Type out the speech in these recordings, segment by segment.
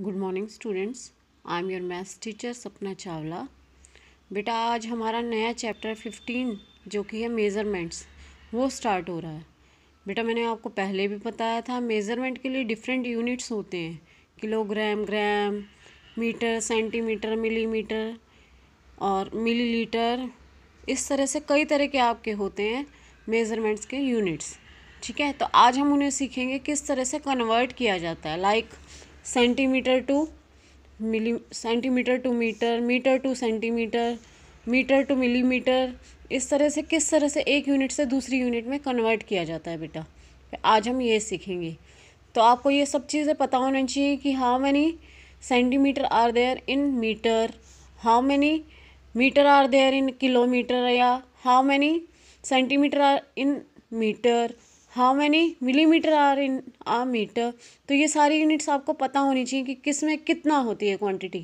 good morning students I am your maths teacher Sapna Chawla बेटा आज हमारा नया चैप्टर फिफ्टीन जो कि है मेज़रमेंट्स वो स्टार्ट हो रहा है बेटा मैंने आपको पहले भी बताया था मेज़रमेंट के लिए डिफरेंट यूनिट्स होते हैं kilogram gram metre centimetre millimetre और मिलीलीटर इस तरह से कई तरह के आपके होते हैं मेज़रमेंट्स के यूनिट्स ठीक है तो आज हम उन्हें सीखेंगे किस तरह से कन्वर्ट किया जाता है like like, centimetre to milli centimetre to metre metre to centimetre metre to millimetre इस तरह से किस तरह से एक यूनिट से दूसरी यूनिट में कन्वर्ट किया जाता है बेटा आज हम ये सीखेंगे तो आपको ये सब चीज़ें पता होना चाहिए कि how many centimetre are there in metre how many metre are there in kilometre या how many centimetre are in metre how many millimetre are in a metre तो ये सारी यूनिट्स आपको पता होनी चाहिए कि किस में कितना होती है क्वांटिटी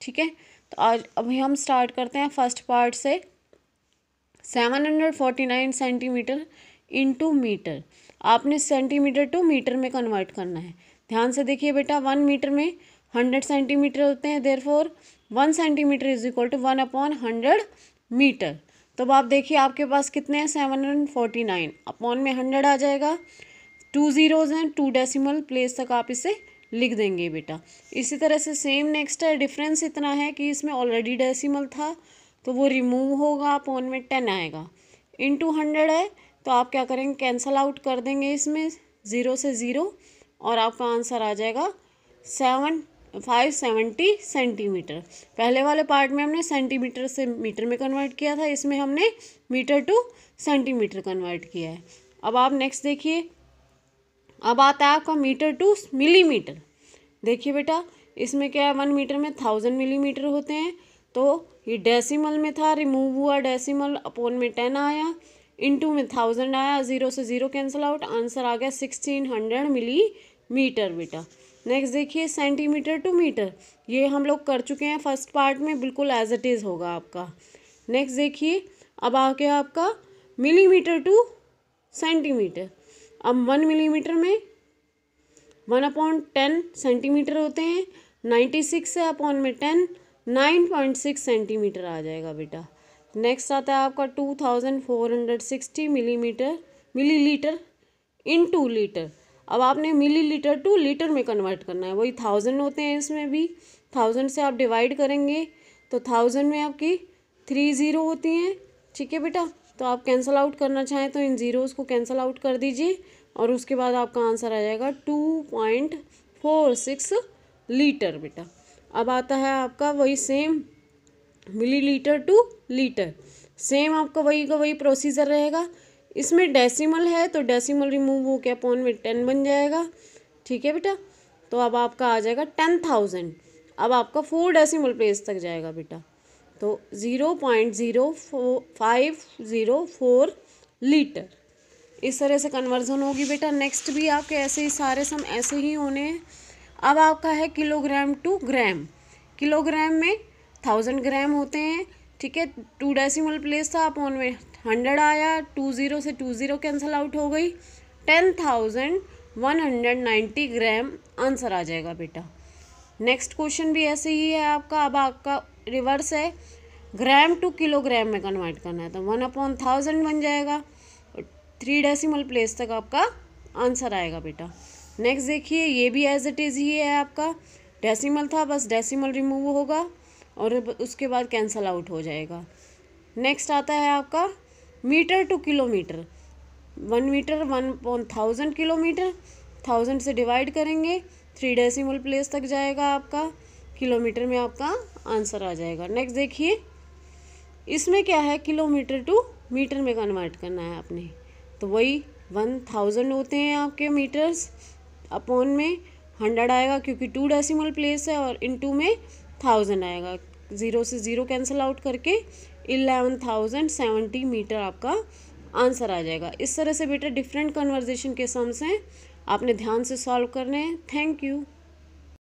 ठीक है तो आज अभी हम स्टार्ट करते हैं फर्स्ट पार्ट से seven hundred forty nine centimetre to metre आपने सेंटीमीटर टू मीटर में कन्वर्ट करना है ध्यान से देखिए बेटा वन मीटर में हंड्रेड सेंटीमीटर होते हैं therefore one centimetre is equal to one upon hundred metre तो आप देखिए आपके पास कितने हैं seven hundred forty nine upon में हंड्रेड आ जाएगा टू ज़ीरोज़ हैं टू डेसिमल प्लेस तक आप इसे लिख देंगे बेटा इसी तरह से सेम नेक्स्ट है डिफरेंस इतना है कि इसमें ऑलरेडी डेसिमल था तो वो रिमूव होगा अपॉन में टेन आएगा इन टू हंड्रेड है तो आप क्या करेंगे कैंसल आउट कर देंगे इसमें ज़ीरो से ज़ीरो और आपका आंसर आ जाएगा सेवन फाइव सेवेंटी सेंटीमीटर पहले वाले पार्ट में हमने सेंटीमीटर से मीटर में कन्वर्ट किया था इसमें हमने मीटर टू सेंटीमीटर कन्वर्ट किया है अब आप नेक्स्ट देखिए अब आता है आपका मीटर टू मिलीमीटर देखिए बेटा इसमें क्या है वन मीटर में थाउजेंड मिलीमीटर होते हैं तो ये डेसिमल में था रिमूव हुआ डेसिमल अपोन में टेन आया इनटू में थाउजेंड आया ज़ीरो से ज़ीरो कैंसिल आउट आंसर आ गया सिक्सटीन हंड्रेड मिली मीटर बेटा नेक्स्ट देखिए सेंटीमीटर टू मीटर ये हम लोग कर चुके हैं फर्स्ट पार्ट में बिल्कुल एज इट इज़ होगा आपका नेक्स्ट देखिए अब आ गया आपका मिलीमीटर टू सेंटीमीटर अब वन मिलीमीटर में वन अपॉइंट टेन सेंटीमीटर होते हैं नाइन्टी सिक्स है अपॉन में ten nine point six centimetre आ जाएगा बेटा नेक्स्ट आता है आपका two thousand four hundred sixty millimetre millilitre into litre अब आपने मिली लीटर टू लीटर में कन्वर्ट करना है वही थाउजेंड होते हैं इसमें भी थाउजेंड से आप डिवाइड करेंगे तो थाउजेंड में आपकी थ्री ज़ीरो होती हैं ठीक है बेटा तो आप कैंसिल आउट करना चाहें तो इन ज़ीरोज़ को कैंसिल आउट कर दीजिए और उसके बाद आपका आंसर आ जाएगा two point four six litre बेटा अब आता है आपका वही same millilitre to litre same आपका वही का वही प्रोसीजर रहेगा इसमें डेसिमल है तो डेसिमल रिमूव हो के अपॉन में टेन बन जाएगा ठीक है बेटा तो अब आपका आ जाएगा टेन थाउजेंड अब आपका फोर डेसिमल प्लेस तक जाएगा बेटा तो zero point zero five zero four litre इस तरह से कन्वर्जन होगी बेटा नेक्स्ट भी आपके ऐसे ही सारे सम ऐसे ही होने हैं अब आपका है किलोग्राम टू ग्राम किलोग्राम में थाउजेंड ग्राम होते हैं ठीक है टू डेसिमल प्लेस था अपॉन में हंड्रेड आया टू ज़ीरो से टू ज़ीरो कैंसिल आउट हो गई ten thousand one hundred ninety gram answer आ जाएगा बेटा नेक्स्ट क्वेश्चन भी ऐसे ही है आपका अब आपका रिवर्स है ग्राम टू किलोग्राम में कन्वर्ट करना है तो वन अपॉन थाउजेंड बन जाएगा थ्री डेसिमल प्लेस तक आपका आंसर आएगा बेटा नेक्स्ट देखिए ये भी एज इट इज़ ही है आपका डेसिमल था बस डेसिमल रिमूव होगा और उसके बाद कैंसल आउट हो जाएगा नेक्स्ट आता है आपका metre to kilometre one metre one point thousand kilometre thousand से डिवाइड करेंगे थ्री डेसिमल प्लेस तक जाएगा आपका किलोमीटर में आपका आंसर आ जाएगा नेक्स्ट देखिए इसमें क्या है किलोमीटर टू मीटर में कन्वर्ट करना है आपने तो वही वन थाउजेंड होते हैं आपके मीटर्स अपॉन में हंड्रेड आएगा क्योंकि टू डेसिमल प्लेस है और इन टू में थाउजेंड आएगा ज़ीरो से ज़ीरो कैंसिल आउट करके इलेवन थाउजेंड सेवेंटी मीटर आपका आंसर आ जाएगा इस तरह से बेटा डिफरेंट कन्वर्जेशन के सम्स हैं आपने ध्यान से सॉल्व करने हैं थैंक यू